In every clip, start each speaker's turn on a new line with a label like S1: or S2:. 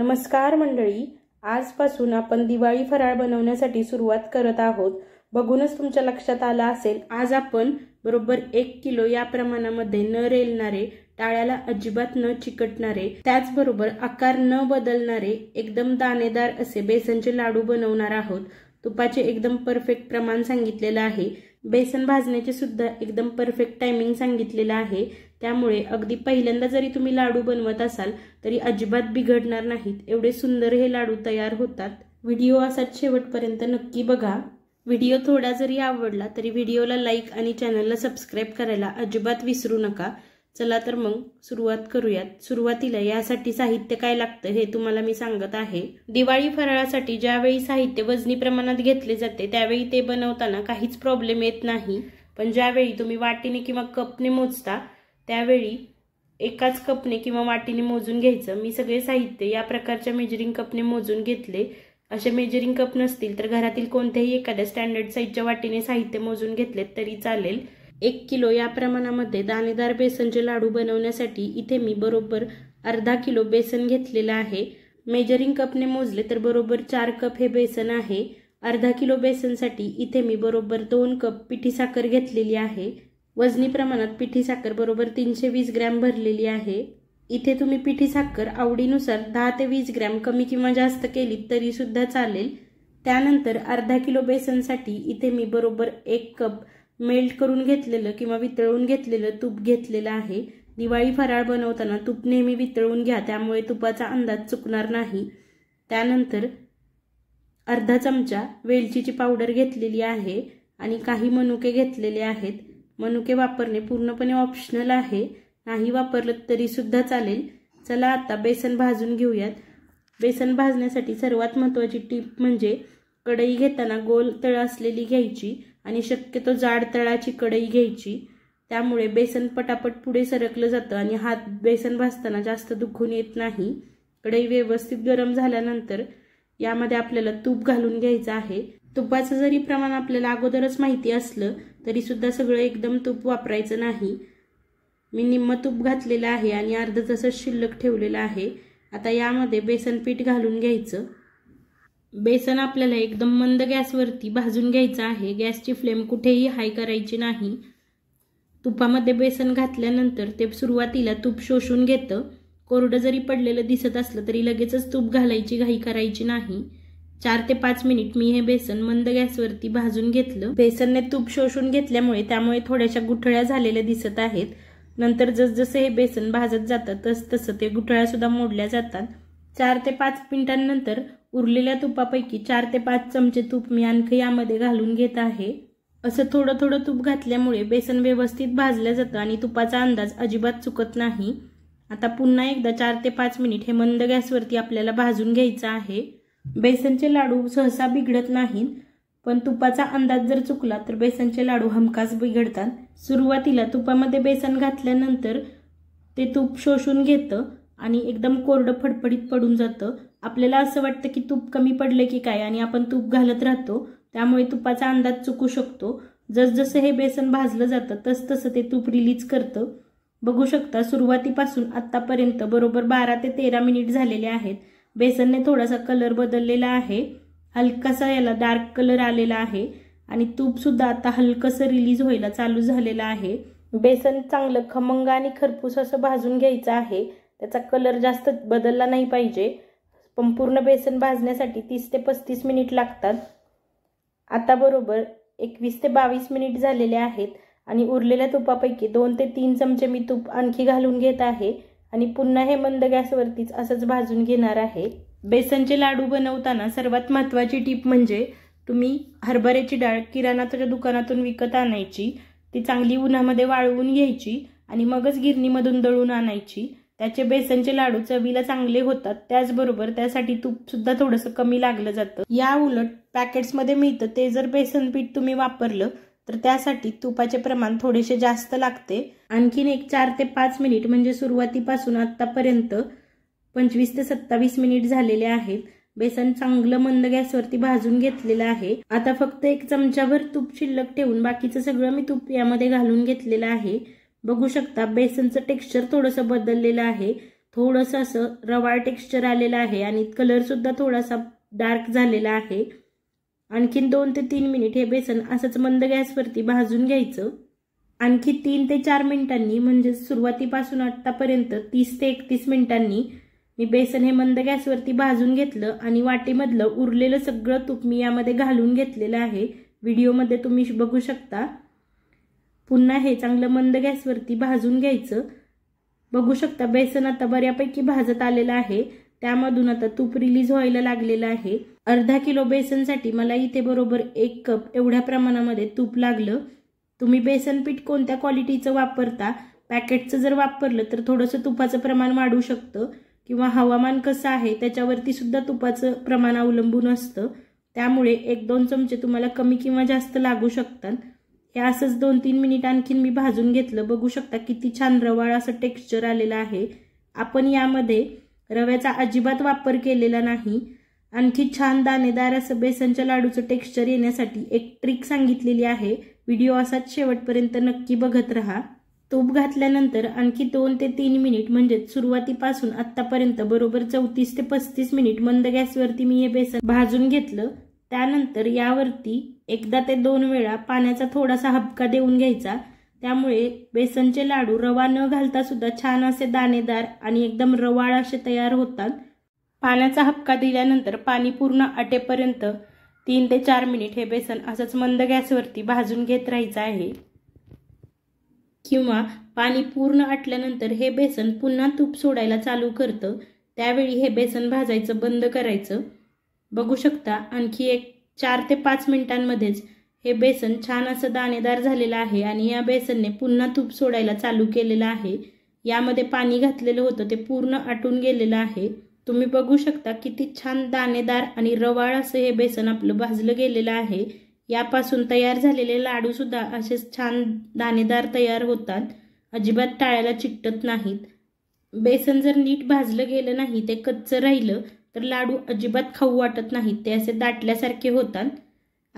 S1: नमस्कार मंडळी आजपासून आपण दिवाळी फराळ बनवण्यासाठी सुरुवात करत आहोत बघूनच तुमच्या लक्षात आलं असेल आज आपण बरोबर एक किलो या प्रमाणामध्ये न रेलणारे टाळ्याला अजिबात न चिकटणारे त्याचबरोबर आकार न बदलणारे एकदम दाणेदार असे बेसनचे लाडू बनवणार आहोत तुपाचे एकदम परफेक्ट प्रमाण सांगितलेलं आहे बेसन भाजण्याचे सुद्धा एकदम परफेक्ट टायमिंग सांगितलेलं आहे त्यामुळे अगदी पहिल्यांदा जरी तुम्ही लाडू बनवत असाल तरी अजिबात बिघडणार नाहीत एवढे सुंदर हे लाडू तयार होतात व्हिडिओ असा शेवटपर्यंत नक्की बघा व्हिडिओ थोडा जरी आवडला तरी व्हिडिओला लाईक आणि चॅनलला सबस्क्राईब करायला अजिबात विसरू नका चला तर मग सुरुवात करूयात सुरुवातीला यासाठी साहित्य काय लागतं हे तुम्हाला मी सांगत आहे दिवाळी फराळासाठी ज्यावेळी साहित्य वजनी प्रमाणात घेतले जाते त्यावेळी ते बनवताना काहीच प्रॉब्लेम येत नाही पण ज्यावेळी तुम्ही वाटीने किंवा कपने मोजता त्यावेळी एकाच कपने किंवा वाटीने मोजून घ्यायचं मी सगळे साहित्य या प्रकारच्या मेजरिंग कपने मोजून घेतले असे मेजरिंग कप नसतील तर घरातील कोणत्याही एखाद्या स्टँडर्ड साईजच्या वाटीने साहित्य मोजून घेतले तरी चालेल एक किलो या प्रमाणामध्ये दाणेदार बेसनचे लाडू बनवण्यासाठी इथे मी बरोबर अर्धा किलो बेसन घेतलेलं आहे मेजरिंग कपने मोजले तर बरोबर चार कप हे बेसन आहे अर्धा किलो बेसनसाठी इथे मी बरोबर दोन कप पिठी साखर घेतलेली आहे वजनी प्रमाणात पिठी साखर बरोबर तीनशे वीस ग्रॅम भरलेली आहे इथे तुम्ही पिठी साखर आवडीनुसार दहा ते वीस ग्रॅम कमी किंवा जास्त केली तरीसुद्धा चालेल त्यानंतर अर्धा किलो बेसनसाठी इथे मी बरोबर एक कप मेल्ट करून घेतलेलं किंवा वितळून घेतलेलं तूप घेतलेलं आहे दिवाळी फराळ बनवताना तूप नेहमी वितळून घ्या त्यामुळे तुपाचा अंदाज चुकणार नाही त्यानंतर अर्धा चमचा वेलचीची पावडर घेतलेली आहे आणि काही मनुके घेतलेले आहेत मनुके वापरणे पूर्णपणे ऑप्शनल आहे नाही वापरलं तरीसुद्धा चालेल चला आता बेसन भाजून घेऊयात बेसन भाजण्यासाठी सर्वात महत्त्वाची टीप म्हणजे कढई घेताना गोल तळ असलेली घ्यायची आणि शक्यतो जाड तळाची कढई घ्यायची त्यामुळे बेसन पटापट पुढे सरकलं जातं आणि हात बेसन भाजताना जास्त दुखून येत नाही कढई व्यवस्थित गरम झाल्यानंतर यामध्ये आपल्याला तूप घालून घ्यायचं आहे तुपाचं जरी प्रमाण आपल्याला अगोदरच माहिती असलं तरी सुद्धा सगळं एकदम तूप वापरायचं नाही मी निम्म तूप घातलेलं आहे आणि अर्ध तसंच शिल्लक ठेवलेलं आहे आता यामध्ये बेसन पीठ घालून घ्यायचं बेसन आपल्याला एकदम मंद गॅसवरती भाजून घ्यायचं आहे गॅसची फ्लेम कुठेही हाय करायची नाही तुपामध्ये बेसन घातल्यानंतर ते सुरुवातीला तूप शोषून घेतं कोरडं जरी पडलेलं दिसत असलं तरी लगेचच तूप घालायची घाई करायची नाही चार ते पाच मिनिट मी हे बेसन मंद गॅसवरती भाजून घेतलं बेसनने तूप शोषून घेतल्यामुळे त्यामुळे थोड्याशा गुठळ्या झालेल्या दिसत आहेत नंतर जसजसं हे बेसन भाजत जातं तस तसं ते गुठळ्या सुद्धा मोडल्या जातात चार ते पाच मिनिटांनंतर उरलेल्या तुपापैकी चार ते पाच चमचे तूप मी आणखी यामध्ये घालून घेत आहे असं थोडं थोडं तूप घातल्यामुळे बेसन व्यवस्थित भाजलं जातं आणि तुपाचा अंदाज अजिबात चुकत नाही आता पुन्हा एकदा चार ते पाच मिनिट हे मंद गॅसवरती आपल्याला भाजून घ्यायचं आहे बेसनचे लाडू सहसा बिघडत नाहीत पण तुपाचा अंदाज जर चुकला तर बेसनचे लाडू हमखास बिघडतात सुरुवातीला तुपामध्ये बेसन घातल्यानंतर ते तूप शोषून घेतं आणि एकदम कोरडं फडफडीत पडून जातं आपल्याला असं वाटतं की तूप कमी पडलं की काय आणि आपण तूप घालत राहतो त्यामुळे तुपाचा अंदाज चुकू शकतो जसजसं हे बेसन भाजलं जातं तस तसं ते तूप रिलीज करतं बघू शकता सुरुवातीपासून आत्तापर्यंत बरोबर बारा ते तेरा मिनिट झालेले आहेत बेसनने थोडासा कलर बदललेला आहे हलकासा याला डार्क कलर आलेला आहे आणि तूपसुद्धा आता हलकंसं रिलीज व्हायला चालू झालेलं आहे बेसन चांगलं खमंग आणि खरपूस असं भाजून घ्यायचं आहे त्याचा कलर जास्त बदलला नाही पाहिजे पण पूर्ण बेसन भाजण्यासाठी तीस ते पस्तीस मिनिट लागतात आता बरोबर एकवीस ते बावीस मिनिट झालेले आहेत आणि उरलेल्या तुपापैकी दोन ते तीन चमचे मी तूप आणखी घालून घेत आहे आणि पुन्हा हे मंद गॅसवरतीच असंच भाजून घेणार आहे बेसनचे लाडू बनवताना सर्वात महत्त्वाची टीप म्हणजे तुम्ही हरभऱ्याची डाळ किराणाच्या दुकानातून विकत आणायची ती चांगली उन्हामध्ये वाळवून घ्यायची आणि मगच गिरणीमधून दळून आणायची त्याचे बेसनचे लाडू चवीला चांगले होतात त्याचबरोबर त्यासाठी तूप सुद्धा थोडंसं कमी लागलं जातं या उलट पॅकेट्समध्ये मिळतं ते जर बेसन पीठ तुम्ही वापरलं तर त्यासाठी तुपाचे प्रमाण थोडेसे जास्त लागते आणखीन एक चार ते पाच मिनिट म्हणजे सुरुवातीपासून आतापर्यंत पंचवीस ते सत्तावीस मिनिट झालेले आहेत बेसन चांगलं मंद गॅसवरती भाजून घेतलेलं आहे आता फक्त एक चमचाभर तूप शिल्लक ठेवून बाकीचं सगळं मी तूप यामध्ये घालून घेतलेलं आहे बघू शकता बेसनचं टेक्स्चर थोडंसं बदललेलं आहे थोडंसं असं रवाळ टेक्स्चर आलेलं आहे आणि कलर सुद्धा थोडासा डार्क झालेला आहे आणखीन दोन ते तीन मिनिट हे बेसन असंच मंद गॅसवरती भाजून घ्यायचं आणखी तीन ते चार मिनिटांनी म्हणजे सुरुवातीपासून आत्तापर्यंत तीस ते एकतीस मिनिटांनी मी बेसन हे मंद गॅसवरती भाजून घेतलं आणि वाटीमधलं उरलेलं सगळं तूप मी यामध्ये घालून घेतलेलं आहे व्हिडिओमध्ये तुम्ही बघू शकता पुन्हा हे चांगलं मंद गॅसवरती भाजून घ्यायचं बघू शकता बेसन आता बऱ्यापैकी भाजत आलेलं आहे त्यामधून आता तूप रिलीज व्हायला लागलेलं आहे अर्धा किलो बेसनसाठी मला इथे बरोबर एक कप एवढ्या प्रमाणामध्ये तूप लागलं तुम्ही बेसन पीठ कोणत्या क्वालिटीचं वापरता पॅकेटचं जर वापरलं तर थोडंसं तुपाचं प्रमाण वाढू शकतं किंवा हवामान कसं आहे त्याच्यावरती सुद्धा तुपाचं प्रमाण अवलंबून असतं त्यामुळे एक दोन चमचे तुम्हाला कमी किंवा जास्त लागू शकतात हे असंच दोन तीन मिनिट आणखीन मी भाजून घेतलं बघू शकता किती छान रवाळ असं टेक्स्चर आलेलं आहे आपण यामध्ये रव्याचा अजिबात वापर केलेला नाही आणखी छान दाणेदार असं बेसनच्या लाडूचं टेक्स्चर येण्यासाठी एक ट्रिक सांगितलेली आहे व्हिडिओ असाच शेवटपर्यंत नक्की बघत राहा तूप घातल्यानंतर आणखी दोन ते तीन मिनिट म्हणजेच सुरुवातीपासून आत्तापर्यंत बरोबर चौतीस ते पस्तीस मिनिट मंद गॅसवरती मी हे बेसन भाजून घेतलं त्यानंतर यावरती एकदा ते दोन वेळा पाण्याचा थोडासा हबका देऊन घ्यायचा त्यामुळे बेसनचे लाडू रवा न घालता सुद्धा छान असे दाणेदार आणि एकदम रवाळ असे तयार होतात पाण्याचा हबका दिल्यानंतर पाणी पूर्ण आटेपर्यंत तीन ते चार मिनिट हे बेसन असंच मंद गॅसवरती भाजून घेत राहायचं आहे किंवा पाणी पूर्ण आटल्यानंतर हे बेसन पुन्हा तूप सोडायला चालू करतं त्यावेळी हे बेसन भाजायचं बंद करायचं बघू शकता आणखी एक चार ते पाच मिनिटांमध्येच हे बेसन छान असं दाणेदार झालेलं आहे आणि या बेसनने पुन्हा तूप सोडायला चालू केलेलं आहे यामध्ये पाणी घातलेलं होतं ते पूर्ण आटून गेलेलं आहे तुम्ही बघू शकता किती छान दाणेदार आणि रवाळ असं हे बेसन आपलं भाजलं गेलेलं आहे यापासून तयार झालेले लाडूसुद्धा असेच छान दाणेदार तयार होतात अजिबात टाळ्याला चिकटत नाहीत बेसन जर नीट भाजलं गेलं नाही ते कच्चं राहिलं तर लाडू अजिबात खाऊ वाटत नाहीत ते असे दाटल्यासारखे होतात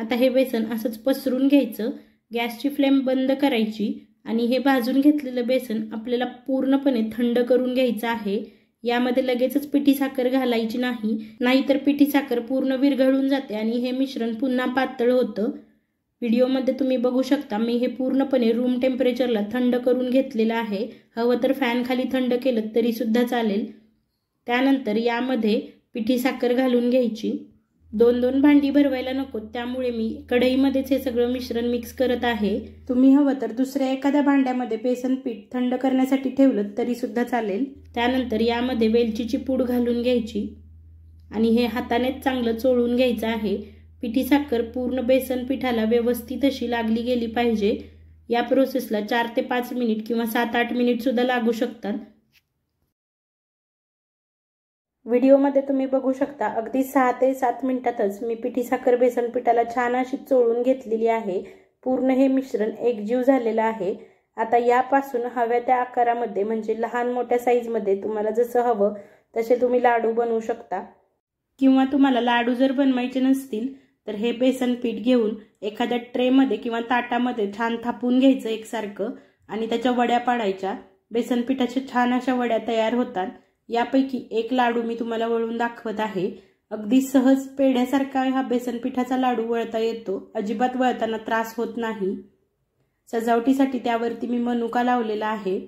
S1: आता हे बेसन असंच पसरून घ्यायचं गॅसची फ्लेम बंद करायची आणि हे भाजून घेतलेलं बेसन आपल्याला पूर्णपणे थंड करून घ्यायचं आहे यामध्ये लगेचच पिठी साखर घालायची नाही नाहीतर पिठी साखर पूर्ण विरघळून जाते आणि हे मिश्रण पुन्हा पातळ होतं व्हिडिओमध्ये तुम्ही बघू शकता मी हे पूर्णपणे रूम टेम्परेचरला थंड करून घेतलेलं आहे हवं तर फॅन खाली थंड केलं तरीसुद्धा चालेल त्यानंतर यामध्ये पिठी साखर घालून घ्यायची दोन दोन भांडी भरवायला नको त्यामुळे मी कढईमध्येच हे सगळं मिश्रण मिक्स करत आहे तुम्ही हवं तर दुसऱ्या एखाद्या भांड्यामध्ये बेसन पीठ थंड करण्यासाठी ठेवलं तरी सुद्धा चालेल त्यानंतर यामध्ये वेलचीची पूड घालून घ्यायची आणि हे हातानेच चांगलं चोळून घ्यायचं आहे पिठी साखर पूर्ण बेसन पिठाला व्यवस्थित अशी लागली गेली पाहिजे या प्रोसेसला चार ते पाच मिनिट किंवा सात आठ मिनिट सुद्धा लागू शकतात व्हिडिओमध्ये तुम्ही बघू शकता अगदी सहा ते सात मिनिटातच मी पिठी साखर बेसन पिठाला छान अशी चोळून घेतलेली आहे पूर्ण हे मिश्रण एकजीव झालेलं आहे आता यापासून हव्या त्या आकारामध्ये म्हणजे लहान मोठ्या साईजमध्ये तुम्हाला जसं हवं तसे तुम्ही लाडू बनवू शकता किंवा तुम्हाला लाडू जर बनवायचे नसतील तर हे बेसन पीठ घेऊन एखाद्या ट्रेमध्ये किंवा ताटामध्ये छान थापून घ्यायचं एकसारखं आणि त्याच्या वड्या पाडायच्या बेसन छान अशा वड्या तयार होतात यापैकी एक लाडू मी तुम्हाला वळून दाखवत आहे अगदी सहज पेढ्यासारखा हा बेसन पिठाचा लाडू वळता येतो अजिबात वळताना त्रास होत नाही सजावटीसाठी त्यावरती मी मनुका लावलेला आहे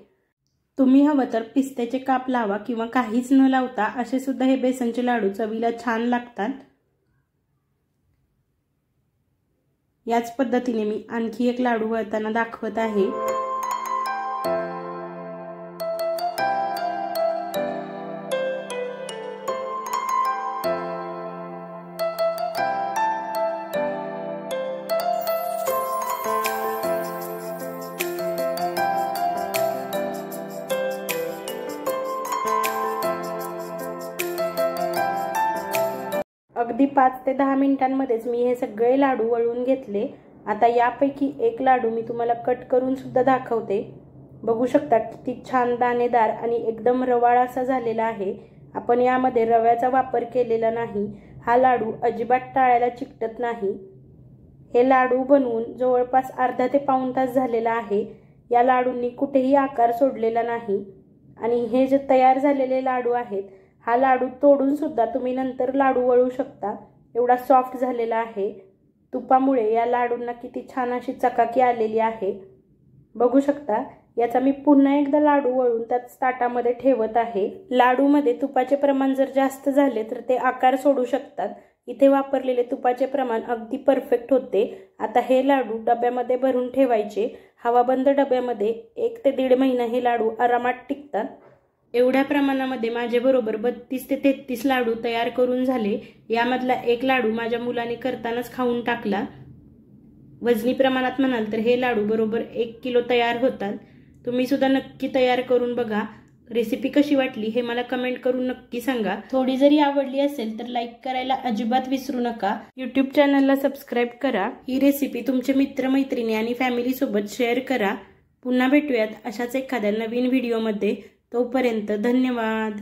S1: तुम्ही हवं तर पिस्त्याचे काप लावा किंवा काहीच न लावता असे सुद्धा हे बेसनचे लाडू चवीला छान लागतात याच पद्धतीने मी आणखी एक लाडू वळताना दाखवत आहे अगदी पाच ते दहा मिनिटांमध्येच मी हे सगळे लाडू वळून घेतले आता यापैकी एक लाडू मी तुम्हाला कट करून सुद्धा दाखवते बघू शकता किती छान दाणेदार आणि एकदम रवाळ असा झालेला आहे आपण यामध्ये रव्याचा वापर केलेला नाही हा लाडू अजिबात टाळायला चिकटत नाही हे लाडू बनवून जवळपास अर्धा ते पाऊन तास झालेला आहे या लाडूंनी कुठेही आकार सोडलेला नाही आणि हे जे तयार झालेले लाडू आहेत हा लाडू तोडून सुद्धा तुम्ही नंतर लाडू वळू शकता एवढा सॉफ्ट झालेला आहे तुपामुळे या लाडूंना किती छान अशी चकाकी आलेली आहे बघू शकता याचा मी पुन्हा एकदा लाडू वळून त्याच ताटामध्ये ठेवत आहे लाडूमध्ये तुपाचे प्रमाण जर जास्त झाले तर ते आकार सोडू शकतात इथे वापरलेले तुपाचे प्रमाण अगदी परफेक्ट होते आता हे लाडू डब्यामध्ये भरून ठेवायचे हवाबंद डब्यामध्ये एक ते दीड महिना हे लाडू आरामात टिकतात एवढ्या प्रमाणामध्ये माझ्याबरोबर बत्तीस ते तेहतीस लाडू तयार करून झाले यामधला एक लाडू माझ्या मुलाने करतानाच खाऊन टाकला वजनी प्रमाणात म्हणाल तर हे लाडू बरोबर एक किलो तयार होतात तुम्ही सुद्धा नक्की तयार करून बघा रेसिपी कशी वाटली हे मला कमेंट करून नक्की सांगा थोडी जरी आवडली असेल तर लाईक करायला अजिबात विसरू नका युट्यूब चॅनलला सबस्क्राईब करा ही रेसिपी तुमचे मित्रमैत्रिणी आणि फॅमिलीसोबत शेअर करा पुन्हा भेटूयात अशाच एखाद्या नवीन व्हिडिओमध्ये तोपर्यंत धन्यवाद